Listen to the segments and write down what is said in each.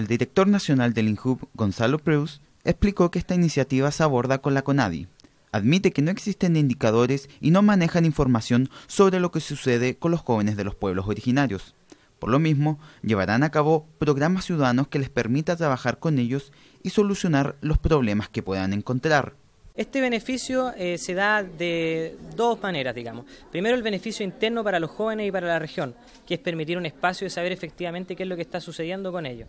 El director nacional del INJUB, Gonzalo Preus, explicó que esta iniciativa se aborda con la CONADI. Admite que no existen indicadores y no manejan información sobre lo que sucede con los jóvenes de los pueblos originarios. Por lo mismo, llevarán a cabo programas ciudadanos que les permita trabajar con ellos y solucionar los problemas que puedan encontrar. Este beneficio eh, se da de dos maneras, digamos. Primero, el beneficio interno para los jóvenes y para la región, que es permitir un espacio de saber efectivamente qué es lo que está sucediendo con ellos.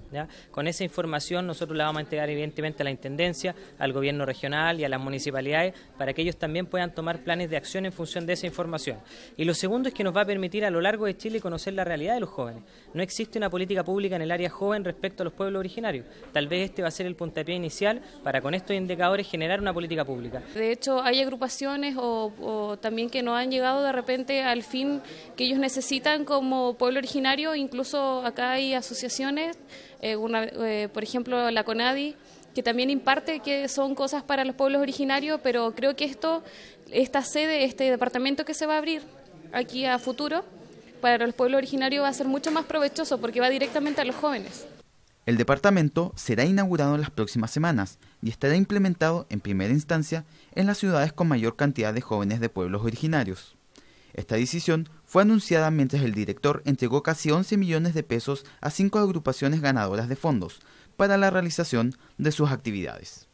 Con esa información nosotros la vamos a entregar evidentemente a la Intendencia, al gobierno regional y a las municipalidades, para que ellos también puedan tomar planes de acción en función de esa información. Y lo segundo es que nos va a permitir a lo largo de Chile conocer la realidad de los jóvenes. No existe una política pública en el área joven respecto a los pueblos originarios. Tal vez este va a ser el puntapié inicial para con estos indicadores generar una política pública. De hecho, hay agrupaciones o, también que no han llegado de repente al fin que ellos necesitan como pueblo originario, incluso acá hay asociaciones, eh, eh, por ejemplo la CONADI, que también imparte que son cosas para los pueblos originarios, pero creo que esto, esta sede, este departamento que se va a abrir aquí a futuro, para los pueblos originarios va a ser mucho más provechoso porque va directamente a los jóvenes. El departamento será inaugurado en las próximas semanas y estará implementado en primera instancia en las ciudades con mayor cantidad de jóvenes de pueblos originarios. Esta decisión fue anunciada mientras el director entregó casi 11 millones de pesos a cinco agrupaciones ganadoras de fondos para la realización de sus actividades.